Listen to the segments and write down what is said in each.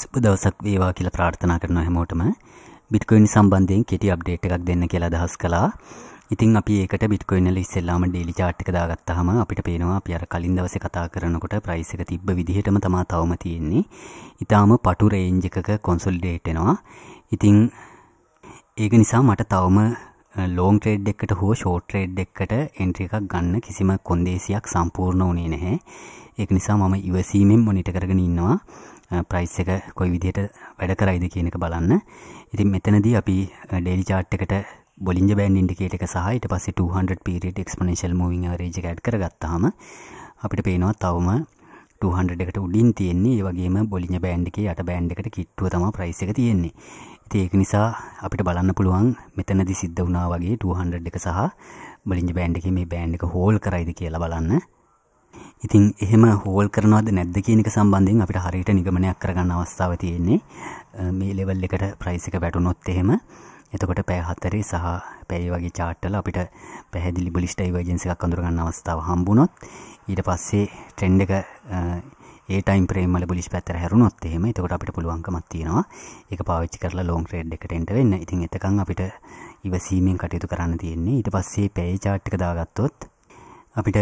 සුබ දවසක් වේවා කියලා ප්‍රාර්ථනා කරනවා හැමෝටම. බිට්කොයින් සම්බන්ධයෙන් කෙටි අප්ඩේට් එකක් දෙන්න කියලා අදහස් කළා. ඉතින් අපි ඒකට බිට්කොයින් වල ඉස්සෙල්ලාම ඩේලි chart එක දාගත්තාම අපිට පේනවා අපි අර කලින් දවසේ කතා කරනකොට price එක තිබ්බ විදිහටම තමයි තවම තියෙන්නේ. ඊටාම පටු range එකක consolidate වෙනවා. ඉතින් ඒක නිසා මට තවම ලෝන් ට්‍රේඩ් එකකට හෝ ෂෝට් ට්‍රේඩ් එකකට එන්ට්‍රි එකක් ගන්න කිසිම කොන්දේසියක් සම්පූර්ණ වුණේ නැහැ. ඒක නිසා මම ඉවසීමෙන් මොනිටර් කරගෙන ඉන්නවා. ප්‍රයිස් එක කොයි විදිහට වැඩ කරයිද කියන එක බලන්න. ඉතින් මෙතනදී අපි ඩේලි chart එකට Bollinger Band Indicator එක සහ ඊට පස්සේ 200 period exponential moving average එක add කරගත්තාම අපිට පේනවා තවම 200 එකට උඩින් තියෙන්නේ ඒ වගේම බොලිඤ්ඤ බෑන්ඩ් එකේ යට බෑන්ඩ් එකට කිට්ටුව තමයි ප්‍රයිස් එක තියෙන්නේ. ඉතින් ඒක නිසා අපිට බලන්න පුළුවන් මෙතනදි සිද්ධ වුණා වගේ 200 එක සහ බොලිඤ්ඤ බෑන්ඩ් එකේ මේ බෑන්ඩ් එක හෝල් කරයිද කියලා බලන්න. ඉතින් එහෙම හෝල් කරනවද නැද්ද කියන එක සම්බන්ධයෙන් අපිට හරියට නිගමනයක් කරගන්න අවස්ථාව තියෙන්නේ මේ ලෙවල් එකට ප්‍රයිස් එක වැටුනොත් එහෙම එතකොට පැය 4 සහ පැය වගේ chart වල අපිට පැහැදිලි bullish divergence එකක් අඳුර ගන්න අවස්ථාව හම්බුනොත් ඊට පස්සේ trend එක ඒ ටයිම් ෆ්‍රේම් වල බුලිෂ් පැත්තට හැරුණොත් එහෙම එතකොට අපිට පුළුවන්කමක් තියෙනවා ඒක පාවිච්චි කරලා ලො ง ට්‍රේඩ් එකට එන්න වෙන්න. ඉතින් එතකන් අපිට ඉවසීමෙන් කටයුතු කරන්න තියෙන්නේ. ඊට පස්සේ පැය chart එක දාගත්තොත් අපිට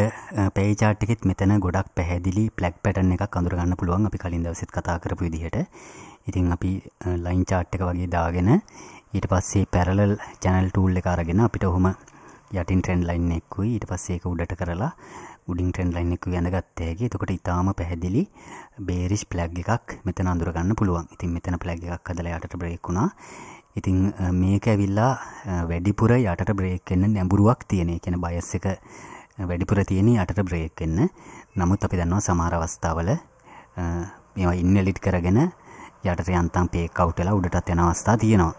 පේචාට් එකෙත් මෙතන ගොඩක් පැහැදිලි ප්ලැග් පැටර්න් එකක් අඳුරගන්න පුළුවන් අපි කලින් දවසෙත් කතා කරපු විදිහට. ඉතින් අපි ලයින් chart එක වගේ දාගෙන ඊට පස්සේ parallel channel tool එක අරගෙන අපිට ඔහොම යටින් trend line එකකුයි ඊට පස්සේ ඒක උඩට කරලා උඩින් trend line එකකුයි ඇඳගත්ත හැකි. එතකොට ඊටාම පැහැදිලි bearish flag එකක් මෙතන අඳුරගන්න පුළුවන්. ඉතින් මෙතන flag එකක් හදලා යටට break වුණා. ඉතින් මේක ඇවිල්ලා වැඩිපුර යටට break වෙන්න නැඹුරුවක් තියෙන. ඒ කියන්නේ bias එක වැඩිපුර තියෙන යටට බ්‍රේක් වෙන්න. නමුත් අපි දන්නවා සමහර අවස්ථාවල මේවා ඉන්වැලිඩ් කරගෙන යටට යන්තම් පේක් අවුට් වෙලා උඩටත් යන අවස්ථා තියෙනවා.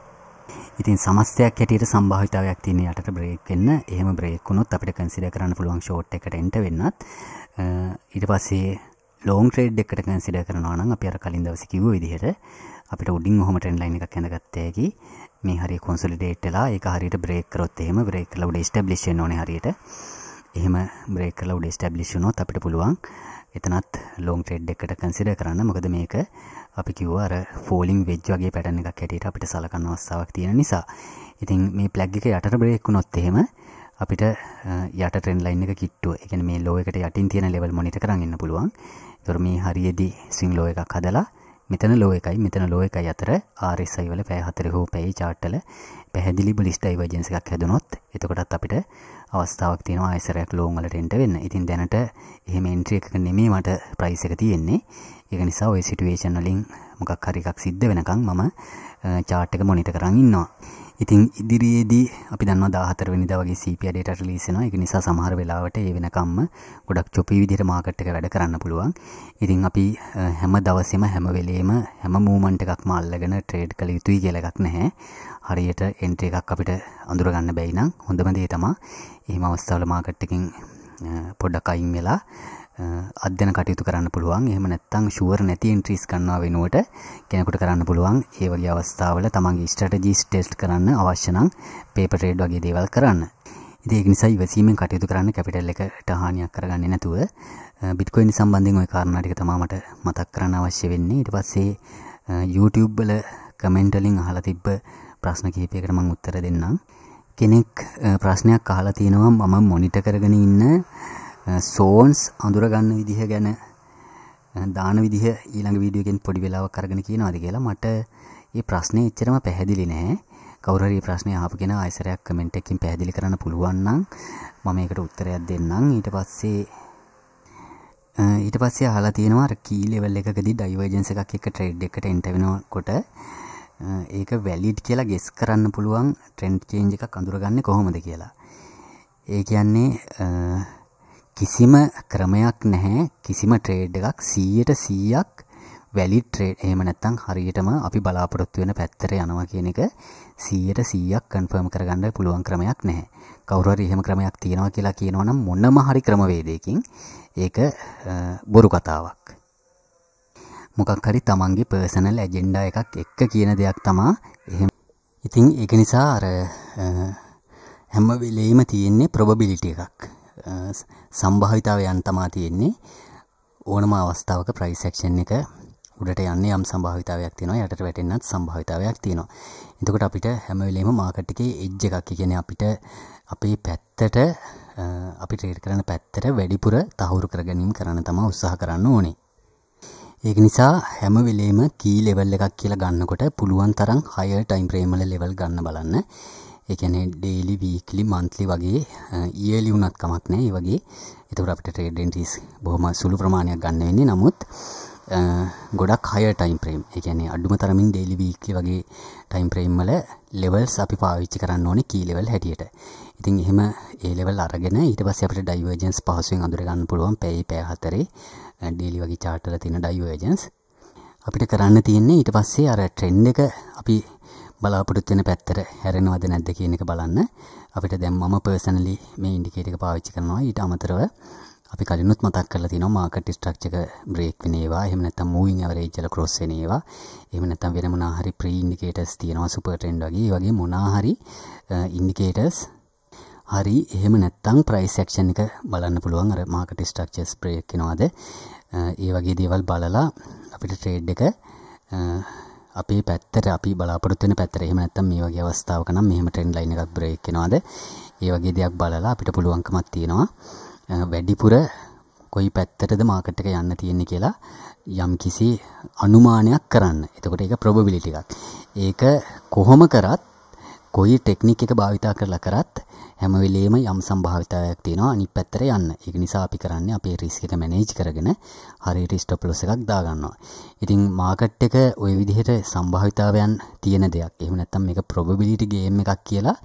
ඉතින් සමස්තයක් හැටියට සම්භාවිතාවයක් තියෙන යටට බ්‍රේක් වෙන්න. එහෙම බ්‍රේක් වුණොත් අපිට කන්සිඩර් කරන්න පුළුවන් ෂෝට් එකට එන්ට වෙන්නත්. ඊට පස්සේ ලෝන් ට්‍රේඩ් එකට කන්සිඩර් කරනවා නම් අපි අර කලින් දවසේ කිව්ව විදිහට අපිට උඩින් ඔහොම ට්‍රෙන්ඩ් ලයින් එකක් ඇඳගත්ත හැකි. මේ හරිය කොන්සොලිඩේට් වෙලා ඒක හරියට බ්‍රේක් කරොත් එහෙම බ්‍රේක් කරලා උඩ ස්ටැබ්ලිෂ් වෙන්න ඕනේ හරියට. එහෙම බ්‍රේක් කරලා උඩ ස්ටැබ්ලිෂ් වුණොත් අපිට පුළුවන් එතනත් ලොන් ට්‍රේඩ් එකකට කන්සිඩර් කරන්න. මොකද මේක අපි කිව්වා අර ෆෝලිං වෙජ් වගේ පැටර්න් එකක් හැටියට අපිට සලකන්න අවස්ථාවක් තියෙන නිසා. ඉතින් මේ ප්ලග් එක යටට බ්‍රේක් වුණොත් එහෙම අපිට යට ට්‍රෙන්ඩ් ලයින් එක කිට්ටුව. ඒ කියන්නේ මේ ලෝ එකට යටින් තියෙන ලෙවල් මොනිටර් කරන් ඉන්න පුළුවන්. ඒතොර මේ හරියේදී ස්විං ලෝ එකක් හදලා මෙතන ලෝ එකයි මෙතන ලෝ එකයි අතර RSI වල පැය 4 හෝ පැය chart වල පැහැදිලි බලිස් ඩයිවර්ජන්ස් එකක් හැදුනොත් එතකොටත් අපිට අවස්ථාවක් තියෙනවා ISRයක් long වලට එන්ට වෙන්න. ඉතින් දැනට එහෙම entry එකක නෙමෙයි මට price එක තියෙන්නේ. ඒක නිසා ওই situation වලින් මොකක් හරි එකක් සිද්ධ වෙනකන් මම chart එක monitor කරන් ඉන්නවා. ඉතින් ඉදිරියේදී අපි දන්නවා 14 වෙනිදා වගේ CP අඩේට රිලීස් වෙනවා. ඒක නිසා සමහර වෙලාවට ඒ වෙනකම්ම ගොඩක් චොපි විදිහට මාකට් එක වැඩ කරන්න පුළුවන්. ඉතින් අපි හැම දවසෙම හැම වෙලේම හැම මූමන්ට් එකක්ම අල්ලගෙන ට්‍රේඩ් කළ යුතුයි කියලා එකක් නැහැ. හරියට එන්ට්‍රි එකක් අපිට අඳුර ගන්න බැයි නම් හොඳම දේ තමයි එහෙම අවස්ථාවල මාකට් එකෙන් පොඩ්ඩක් අයින් වෙලා අධ්‍යන කටයුතු කරන්න පුළුවන් එහෙම නැත්නම් ෂුවර් නැති එන්ට්‍රීස් ගන්නවා වෙනුවට කෙනෙකුට කරන්න පුළුවන් ඒ වගේ අවස්ථාවල තමන්ගේ ස්ට්‍රැටජිස් ටෙස්ට් කරන්න අවශ්‍ය නම් පේපර් ට්‍රේඩ් වගේ දේවල් කරන්න. ඉතින් ඒක නිසා ඉවසීමෙන් කටයුතු කරන්න කැපිටල් එකට හානියක් කරගන්නේ නැතුව බිට්කොයින් සම්බන්ධයෙන් ওই කාරණා ටික තමයි මට මතක් කරන්න අවශ්‍ය වෙන්නේ. ඊට පස්සේ YouTube වල කමෙන්ට් වලින් අහලා තිබ්බ ප්‍රශ්න කිහිපයකට මම උත්තර දෙන්නම්. කෙනෙක් ප්‍රශ්නයක් අහලා තිනවා මම මොනිටර් කරගෙන ඉන්න සෝන්ස් අඳුරගන්න විදිහ ගැන දාන විදිහ ඊළඟ වීඩියෝගෙන් පොඩි වෙලාවක් අරගෙන කියනවාද කියලා මට මේ ප්‍රශ්නේ එච්චරම පැහැදිලි නැහැ. කවුරු හරි ප්‍රශ්නේ අහපු කෙනා ආයෙසරයක් කමෙන්ට් එකකින් පැහැදිලි කරන්න පුළුවන් නම් මම ඒකට උත්තරයක් දෙන්නම්. ඊට පස්සේ ඊට පස්සේ අහලා තියෙනවා අර කී ලෙවල් එකකදී ඩයිවර්ජන්ස් එකක් එක්ක ට්‍රේඩ් එකට එන්ටර් වෙනකොට ඒක වැලිඩ් කියලා ගෙස් කරන්න පුළුවන් ට්‍රෙන්ඩ් චේන්ජ් එකක් අඳුරගන්නේ කොහොමද කියලා. ඒ කියන්නේ කිසිම ක්‍රමයක් නැහැ කිසිම ට්‍රේඩ් එකක් 100ට 100ක් වැලිඩ් ට්‍රේඩ් එහෙම නැත්නම් හරියටම අපි බලාපොරොත්තු වෙන පැත්තට යනවා කියන එක 100ට 100ක් කන්ෆර්ම් කරගන්න පුළුවන් ක්‍රමයක් නැහැ. කවුරු හරි එහෙම ක්‍රමයක් තියෙනවා කියලා කියනවනම් මොනම හරි ක්‍රමවේදයකින් ඒක බොරු කතාවක්. මොකක් හරි තමන්ගේ පර්සනල් ඇජෙන්ඩා එකක් එක්ක කියන දෙයක් තමා එහෙම. ඉතින් ඒක නිසා අර හැම වෙලේම තියෙන්නේ ප්‍රොබබිලිටි එකක්. සම්භාවිතාවයන් තමා තියෙන්නේ ඕනම අවස්ථාවක ප්‍රයිස් ඇක්ෂන් එක උඩට යන්නේ යම් සම්භාවිතාවයක් තියෙනවා යටට වැටෙන්නත් සම්භාවිතාවයක් තියෙනවා. එතකොට අපිට හැම වෙලෙම මාකට් එකේ එජ් එකක් කියන්නේ අපිට අපේ පැත්තට අපි ට්‍රේඩ් කරන පැත්තට වැඩිපුර තහවුරු කර ගැනීම කරන්න තමයි උත්සාහ කරන්න ඕනේ. ඒක නිසා හැම වෙලේම කී ලෙවල් එකක් කියලා ගන්නකොට පුළුවන් තරම් higher time frame වල level ගන්න බලන්න. එකන ඩේලි වීකලි මන්ත්ලි වගේ ඒලි වුණත් කමක් නෑ වගේ එතකට අපිට ට්‍රේඩෙන්ටිස් බොහොම සුළු ප්‍රමාණයක් ගන්න වෙන්නේ නමුත් ගොඩක් හය ටයිම් ප්‍රේම් එකන අඩුම තරමින් ඩේලි වීකලි වගේ ටයිම් ප්‍රේම්මල ලෙවල්ස් අපි පාවිච්චි කරන්න ඕනේ කීලෙවල් හැටියට ඉතින් එහෙම ඒලෙවල් අරගෙන ඊට පස්සේ අපිට ඩයිවර්ජන්ස් පහසුවෙන් අඳුර ගන්න පුළුවන් පැය පැය හතරේ ඩේලි වගේ chart වල තියෙන ඩයිවර්ජන්ස් අපිට කරන්න තියෙන්නේ ඊට පස්සේ අර ට්‍රෙන්ඩ් එක අපි බලාපොරොත්තු වෙන පැත්තට හැරෙනවද නැද්ද කියන එක බලන්න. අපිට දැන් මම පර්සනලි මේ ඉන්ඩිකේටර් එක පාවිච්චි කරනවා. ඊට අමතරව අපි කලිනුත් මතක් කරලා තියෙනවා මාකට් ස්ට්‍රක්චර් එක බ්‍රේක් වෙන ඒවා. එහෙම නැත්නම් මූවිං ඇවරේජ් වල ක්‍රොස් වෙන ඒවා. එහෙම නැත්නම් වෙන මොනවා හරි ප්‍රී ඉන්ඩිකේටර්ස් තියෙනවා සුපර් ට්‍රෙන්ඩ් වගේ. ඒ වගේ මොනවා හරි ඉන්ඩිකේටර්ස් හරි එහෙම නැත්නම් ප්‍රයිස් ඇක්ෂන් එක බලන්න පුළුවන් අර මාකට් ස්ට්‍රක්චර්ස් බ්‍රේක් වෙනවද. ඒ වගේ දේවල් බලලා අපිට ට්‍රේඩ් එක අපේ පැත්තට අපි බලාපොරොත්තු වෙන පැත්තට එහෙම නැත්නම් මේ වගේ අවස්ථාවක නම් මෙහෙම ට්‍රෙන්ඩ් ලයින් එකක් බ්‍රේක් වෙනවාද? ඒ වගේ දෙයක් බලලා අපිට පුළුවන්කමක් තියෙනවා. වැඩිපුර කොයි පැත්තටද මාකට් එක යන්න තියෙන්නේ කියලා යම් කිසි අනුමානයක් කරන්න. එතකොට ඒක ප්‍රොබබිලිටි එකක්. ඒක කොහොම කරත් කොයි ටෙක්නික් එක භාවිතා කරලා කරත් හැම වෙලේම යම් සම්භාවිතාවයක් තියෙනවා අනිත් පැත්තට යන්න. ඒක නිසා අපි කරන්නේ අපේ රිස්ක් එක මැනේජ් කරගෙන හරියට ස්ටොප් ලොස් එකක් දාගන්නවා. ඉතින් මාකට් එක ওই විදිහට සම්භාවිතාවයන් තියෙන දෙයක්. එහෙම නැත්නම් මේක probability game එකක් කියලා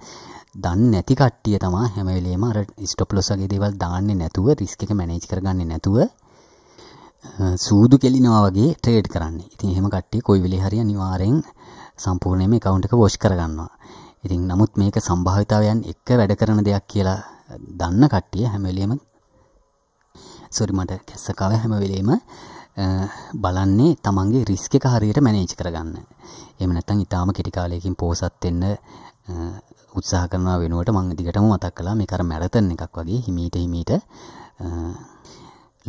දන්නේ නැති කට්ටිය තමයි හැම වෙලේම අර ස්ටොප් ලොස් වගේ දේවල් දාන්නේ නැතුව රිස්ක් එක මැනේජ් කරගන්නේ නැතුව සූදු කෙලිනවා වගේ ට්‍රේඩ් කරන්නේ. ඉතින් එහෙම කට්ටිය කොයි වෙලේ හරි අනිවාර්යෙන් සම්පූර්ණයෙන්ම account එක wash කරගන්නවා. ඉතින් නමුත් මේක සම්භාවිතාවයන් එක්ක වැඩ කරන දෙයක් කියලා දන්න කට්ටිය හැම වෙලෙම සෝරි මට කැස්සකාව හැම වෙලෙම බලන්නේ තමන්ගේ රිස්ක් එක හරියට මැනේජ් කරගන්න. එහෙම නැත්නම් ඊටාම කෙටි කාලයකින් පෝසත් වෙන්න උත්සාහ කරනවා වෙනුවට මම දිගටම මතක් කළා මේක අර මැරතන් එකක් වගේ හිමීට හිමීට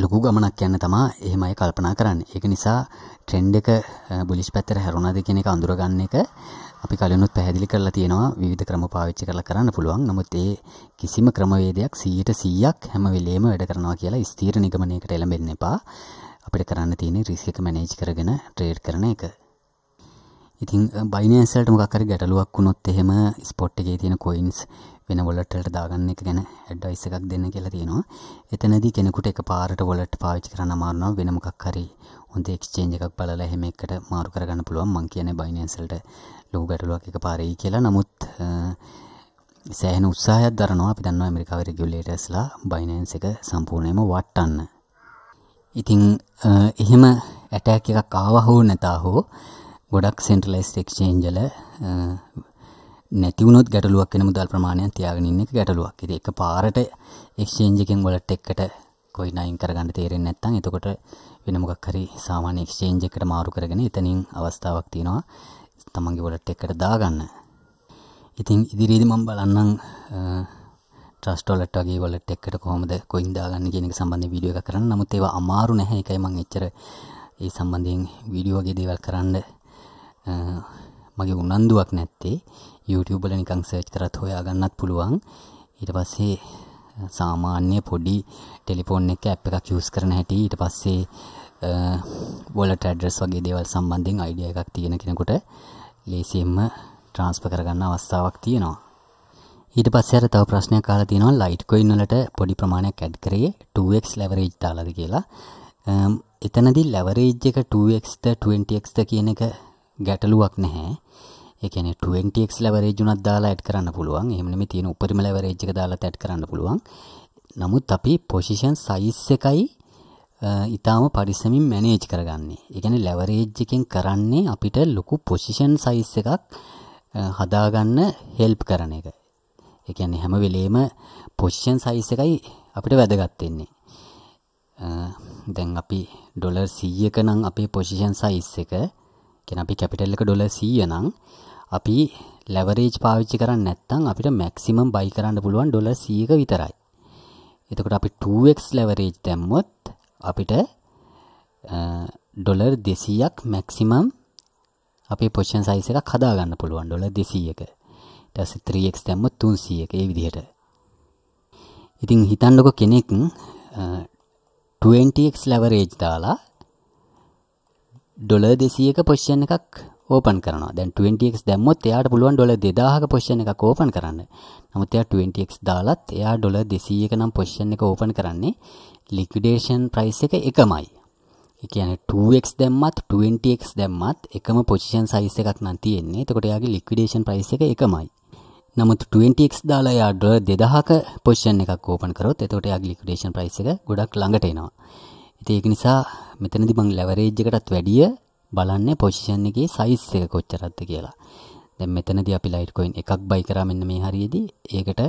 ලොකු ගමනක් යන්න තමා එහෙම අය කල්පනා කරන්නේ. ඒක නිසා ට්‍රෙන්ඩ් එක බුලිෂ් පැත්තට හැරුණාද කියන එක අඳුරගන්න එක අපි කලිනුත් පැහැදිලි කරලා තියෙනවා විවිධ ක්‍රම පාවිච්චි කරලා කරන්න පුළුවන්. නමුත් ඒ කිසිම ක්‍රමවේදයක් 100%ක් හැම වෙලෙම වැඩ කරනවා කියලා ස්ථිර නිගමනයකට එළඹෙන්න එපා. අපිට කරන්න තියෙන්නේ රිස්ක් එක මැනේජ් කරගෙන ට්‍රේඩ් කරන එක. ඉතින් බයිනන්සල්ට මොකක්කර ගැටලුවක් වුණොත් එහෙම ස්පොට් එකේ තියෙන කොයින්ස් වෙන වොලට්වලට දාගන්න එක ගැන ඇඩ්වයිස් එකක් දෙන්න කියලා තියෙනවා. එතනදී කෙනෙකුට එක පාරට වොලට් පාවිච්චි කරන්න අමාරුනවා වෙන මොකක් හරි හොඳ එක්ස්චේන්ජ් එකක් බලලා එහෙම එකට මාරු කරගන්න පුළුවන්. මං කියන්නේ බයිනන්සල්ට ලොකු ගැටලුවක් එක පාරයි කියලා. නමුත් සෑහෙන උත්සාහයක් දරනවා අපි දන්නවා ඇමරිකාවේ රෙගියුලේටර්ස්ලා බයිනන්ස් එක සම්පූර්ණයෙන්ම වටන්න. ඉතින් එහෙම ඇටැක් එකක් ආවා හෝ නැතා හෝ ගොඩක් සෙන්ටලයිස් එක්ෂේන්ජල නැතිවුණොත් ගැටලුවක් වෙන මුදල් ප්‍රමාණයක් තියාගෙන ඉන්න එක ගැටලුවක්. ඉතින් එක පාරට එක්ස්චේන්ජ් එකෙන් වලට් එකකට කොයින් අයින් කරගන්න තේරෙන්නේ නැත්නම් එතකොට වෙන මොකක් හරි සාමාන්‍ය එක්ස්චේන්ජ් එකකට මාරු කරගෙන එතනින් අවස්ථාවක් තියෙනවා තමන්ගේ වලට් එකකට දාගන්න. ඉතින් ඉදිරියේදී මම බලන්නම් ට්‍රස්ට් වලට් වගේ වලට් එකකට කොහොමද කොයින් දාගන්නේ කියන එක සම්බන්ධයෙන් වීඩියෝ එකක් කරන්න. නමුත් ඒවා අමාරු නැහැ. ඒකයි මම එච්චර ඒ සම්බන්ධයෙන් වීඩියෝ වගේ දේවල් කරන්න මගේ උනන්දුවක් නැත්තේ YouTube වල නිකන් සර්ච් කරත් හොයාගන්නත් පුළුවන්. ඊට පස්සේ සාමාන්‍ය පොඩි ටෙලිෆෝන් එක ඇප් එකක් යූස් කරන හැටි ඊට පස්සේ වොලට ඇඩ්‍රස් වගේ දේවල් සම්බන්ධයෙන් අයිඩියා එකක් තියෙන කෙනෙකුට ලේසියෙන්ම ට්‍රාන්ස්ෆර් කරගන්න අවස්ථාවක් තියෙනවා. ඊට පස්සේ අර තව ප්‍රශ්නයක් අහලා තියෙනවා ලයිට් කොයින් වලට පොඩි ප්‍රමාණයක් ඇඩ් කරේ 2x ලෙවරේජ් දාලාද කියලා. එතනදී ලෙවරේජ් එක 2xද 20xද කියන එක ගැටලුවක් නැහැ. ඒ කියන්නේ 20x leverage උනත් දාලා ඇඩ් කරන්න පුළුවන්. එහෙම නෙමෙයි තියෙන උපරිම leverage එක දාලා ඇඩ් කරන්න පුළුවන්. නමුත් අපි position size එකයි ඉතාම පරිස්සමින් මැනේජ් කරගන්නේ. ඒ කියන්නේ leverage එකෙන් කරන්නේ අපිට ලොකු position size එකක් හදාගන්න help කරන එක. ඒ කියන්නේ හැම වෙලේම position size එකයි අපිට වැදගත් වෙන්නේ. දැන් අපි ඩොලර් 100ක නම් අපේ position size එක කියන අපි කැපිටල් එක ඩොලර් 100 නම් අපි ලැවරේජ් පාවිච්චි කරන්නේ නැත්නම් අපිට මැක්සිමම් බයි කරන්න පුළුවන් ඩොලර් 100ක විතරයි. එතකොට අපි 2x ලැවරේජ් දැම්මොත් අපිට ඩොලර් 200ක් මැක්සිමම් අපේ පොසිෂන් සයිස් එකක් හදා ගන්න පුළුවන් ඩොලර් 200ක. ඊට පස්සේ 3x දැම්මොත් 300ක ඒ විදිහට. ඉතින් හිතන්නකො කෙනෙක් 20x ලැවරේජ් දාලා ඩොල දෙසියක පොෂ්ෂන් එකක් ඕපන් කරනවා දැන් 20x දැම්මොත් එයාට පුළුවන් ඩොලර් 2000ක පොසිෂන් එකක් ඕපන් කරන්න. නමුත් එයා 20x දාලත් එයා ඩොලර් 200ක නම් පොසිෂන් එක ඕපන් කරන්නේ ලික්විඩේෂන් ප්‍රයිස් එක එකමයි. ඒ කියන්නේ 2x දැම්මත් 20x දැම්මත් එකම පොසිෂන් සයිස් එකක් නම් තියෙන්නේ. එතකොට එයාගේ ලික්විඩේෂන් ප්‍රයිස් එක එකමයි. නමුත් 20x දාලා එයා ඩොලර් 2000ක පොසිෂන් එකක් ඕපන් කරොත් එතකොට එයාගේ ලික්විඩේෂන් ප්‍රයිස් එක ගොඩක් ළඟට එනවා. ඉතින් ඒක නිසා මෙතනදී මම ලෙවරේජ් එකටත් වැඩිය බලන්නේ පොසිෂන් එකේ සයිස් එක කොච්චරක්ද කියලා. දැන් මෙතනදී අපි ලයිට් කොයින් එකක් බයි කරා මෙන්න මේ හරියේදී ඒකට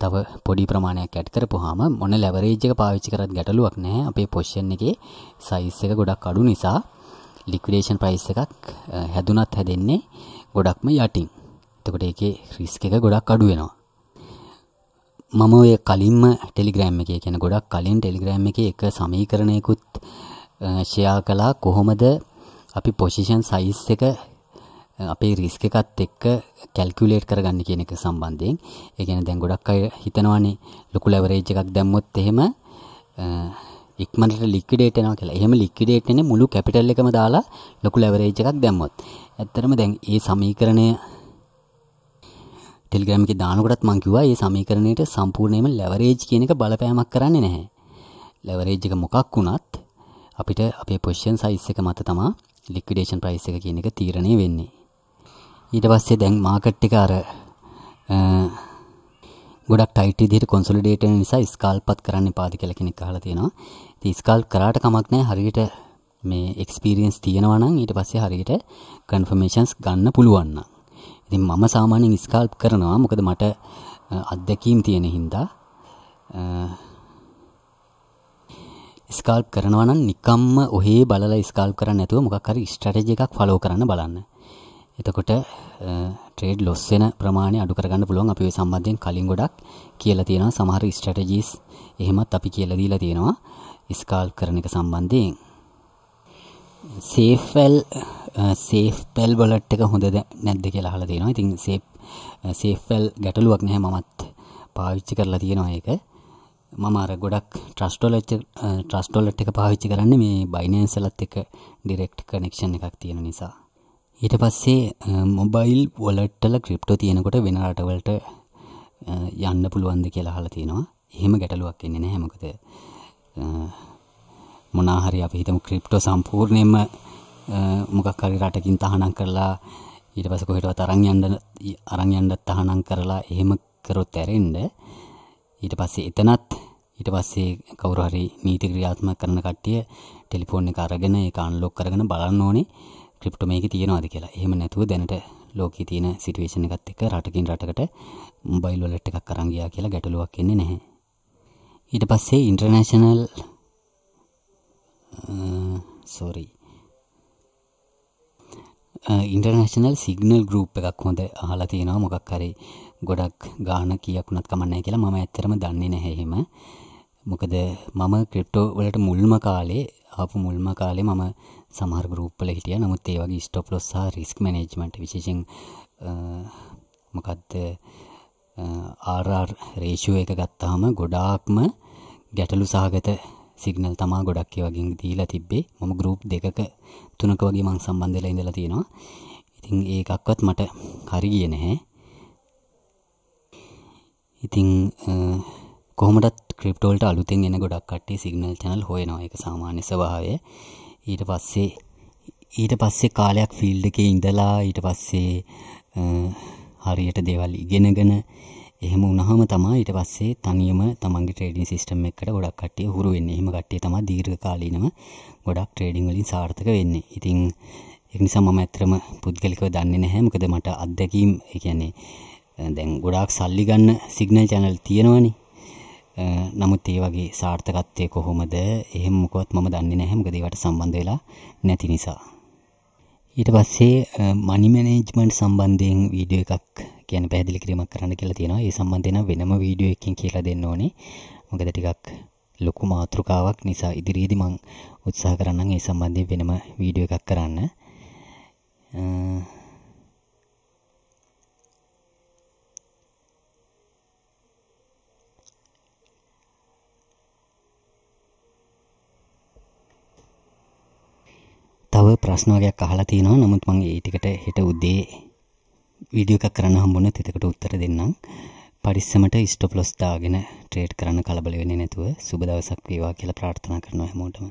තව පොඩි ප්‍රමාණයක් ඇඩ් කරපුවාම මොන ලෙවරේජ් එක පාවිච්චි කරත් ගැටලුවක් නැහැ. අපේ පොසිෂන් එකේ සයිස් එක ගොඩක් අඩු නිසා ලික්විඩේෂන් ප්‍රයිස් එකක් හැදුනත් හැදෙන්නේ ගොඩක්ම යටින්. එතකොට ඒකේ රිස්ක් එක ගොඩක් අඩු වෙනවා. මම ඔය කලින්ම ටෙලිග්‍රෑම් එකේ කියන ගොඩක් කලින් ටෙලිග්‍රෑම් එකේ එක සමීකරණයකුත් ෂෙයා කළා කොහොමද අපි පොසිෂන් සයිස් එක අපේ රිස්ක එකත් එක්ක කැල්කුලේට් කරගන්න කියන එක සම්බන්ධයෙන් ඒ කියන්නේ දැන් ගොඩක් අය හිතනවානේ ලොකු ලෙවරේජ් එකක් දැම්මොත් එහෙම ඉක්මනට ලික්විඩේට් වෙනවා කියලා. එහෙම ලික්විඩේට් වෙන්නේ මුළු කැපිටල් එකම දාලා ලොකු ලෙවරේජ් එකක් දැම්මොත්. ඇත්තටම දැන් මේ සමීකරණය ටෙලිග්‍රෑම් එකේ දානකොටත් මං කිව්වා මේ සමීකරණයට සම්පූර්ණයෙන්ම ලෙවරේජ් කියන එක බලපෑමක් කරන්නේ නැහැ. ලෙවරේජ් එක මොකක් වුණත් අපිට අපේ පොසිෂන් සයිස් එක මත තමයි ලික්විඩේෂන් ප්‍රයිස් එක කියන එක තීරණය වෙන්නේ. ඊට පස්සේ දැන් මාකට් එක අර ගොඩක් ටයිට් විදිහට කොන්සොලිඩේට් වෙන නිසා ස්කල්පත් කරන්න එපාද කියලා කෙනෙක් අහලා තියෙනවා. ඉතින් ස්කල්ප් කරාට කමක් නැහැ හරියට මේ එක්ස්පීරියන්ස් තියෙනවා නම් ඊට පස්සේ හරියට කන්ෆර්මේෂන්ස් ගන්න පුළුවන් නම්. ඉතින් මම සාමාන්‍යයෙන් ස්කල්ප් කරනවා මොකද මට අත්දැකීම් තියෙන හින්දා ස්කල්ප් කරනවා නම් නිකම්ම ඔහේ බලලා ස්කල්ප් කරන්න නැතුව මොකක් හරි ස්ට්‍රැටජි එකක් ෆලෝ කරන්න බලන්න. එතකොට ට්‍රේඩ් ලොස් වෙන ප්‍රමාණය අඩු කරගන්න පුළුවන් අපි ඔය සම්බන්ධයෙන් කලින් ගොඩක් කියලා තියෙනවා සමහර ස්ට්‍රැටජිස් එහෙමත් අපි කියලා දීලා තියෙනවා ස්කල්ප් කරන එක සම්බන්ධයෙන්. සේෆල් සේෆ් පෙල් බොලට් එක හොඳද නැද්ද කියලා හලා තියෙනවා ඉතින් සේප් සේෆල් uh, ගැටලුවක් නැහැ මමත් පාවිච්චි කරලා තියෙනවා ඒක මම අර ගොඩක් ට්‍රස්ටෝලච් ට්‍රස්ටෝලට් uh, එක පාවිච්චි කරන්න මේ බයිනන්සලත් එක ඩිරෙක්ට් කනෙක්ෂන් එකක් තියෙන නිසා ඊට පස්සේ මොබයිල් වොලට්ටල ක්‍රිප්ටෝ තියෙනකොට වෙන රටවලට uh, යන්න පුළුවන්ද කියලා හලා තියෙනවා එහෙම ගැටලුවක් එන්නේ නැහැ මොකද මොනාහරි අපි හිතමු ක්‍රිප්ටෝ සම්පූර්ණයෙන්ම මොකක් හරි රටකින් තහනම් කරලා ඊට පස්සේ කොහෙටවත් අරන් යන්න අරන් යන්න තහනම් කරලා එහෙම කරොත් ඇරෙන්න ඊට පස්සේ එතනත් ඊට පස්සේ කවුරු හරි නීති ක්‍රියාත්මක කරන කට්ටිය ටෙලිෆෝන් එක අරගෙන ඒක අන්ලොක් කරගෙන බලන්න ඕනේ ක්‍රිප්ටෝ මේකේ තියෙනවද කියලා. එහෙම නැතුව දැනට ලෝකයේ තියෙන සිටුේෂන් එකත් එක්ක රටකින් රටකට මොබයිල් වලට් එකක් අරන් ගියා කියලා ගැටලුවක් එන්නේ නැහැ. ඊට පස්සේ international sorry international signal group එකක් හොඳ අහලා තියෙනවා මොකක් හරි ගොඩක් ගාන කියකුණත් කමන්නයි කියලා මම ඇත්තරම දන්නේ නැහැහෙම මොකද මම ක්‍රිප්ටෝ වලට මුල්ම කාලේ ආපු මුල්ම කාලේ මම සමහර ගරුප්පල හිටිය නමුත් ඒ වගේ ස්ටොප් ලොස්සා රිස්ක් මනේජ්මට විශේෂෙන් මොකක්ද ආරර් රේෂුව එක ගත්තාම ගොඩාක්ම ගැටලු සහගත සිගනල් තමා ගොඩක් වගේ දීලා තිබ්බේ මම ගරුප් දෙකක තුනක වගේ මං සම්බන්ධලා ඉඳලා තියෙනවා ඉතින් ඒකක්වත් මට හරි ගිය නැහැ ඉතින් කොහොමටත් ක්‍රිප්ටෝල්ට අලුතෙන් එන ගොඩක් කට්ටේ සිගනල් චැනල් හොයනවා එක සාමාන්‍ය ස්වභාවය ඊට පස්සේ ඊට පස්සේ කාලයක් ෆිල්ඩ් එකේ ඉඳලා ඊට පස්සේ හරියට දේවල් ඉගෙනගෙන එහෙම වුණාම තමයි ඊට පස්සේ තනියම තමන්ගේ ට්‍රේඩින් සිස්ටම් එකකට ගොඩක් කට්ටිය හුරු වෙන්නේ. එහෙම කට්ටිය තමයි දීර්ඝ කාලීනව ගොඩක් ට්‍රේඩින් වලින් සාර්ථක වෙන්නේ. ඉතින් ඒක නිසා මම ඇත්තටම පුද්ගලිකව දන්නේ නැහැ. මොකද මට අත්දැකීම් ඒ කියන්නේ දැන් ගොඩාක් සල්ලි ගන්න සිග්නල් channel තියෙනවනේ. නමුත් ඒ වගේ සාර්ථකත්වය කොහොමද? එහෙම මොකවත් මම දන්නේ නැහැ. මොකද ඒවට සම්බන්ධ වෙලා නැති නිසා. ඊට පස්සේ මනි මැනේජ්මන්ට් සම්බන්ධයෙන් වීඩියෝ එකක් ගැන පැහැදිලි කිරීමක් කරන්න කියලා තියෙනවා. ඒ සම්බන්ධයෙන් වෙනම වීඩියෝ එකකින් කියලා දෙන්න ඕනේ. මොකද ටිකක් ලොකු මාතෘකාවක් නිසා ඉදිරියේදී මම උත්සාහ කරන්නම් ඒ සම්බන්ධයෙන් වෙනම වීඩියෝ එකක් කරන්න. තව ප්‍රශ්න වගේක් අහලා තිනවා නමුත් මම ඒ ටිකට හෙට උදේ වීඩියෝ එකක් කරන්න හම්බුනොත් එතකොට උත්තර දෙන්නම්. පරිස්සමට ස්ටොප් ලොස් දාගෙන ට්‍රේඩ් කරන්න කලබල වෙන්නේ නැතුව සුබ දවසක් වේවා කියලා ප්‍රාර්ථනා කරනවා හැමෝටම.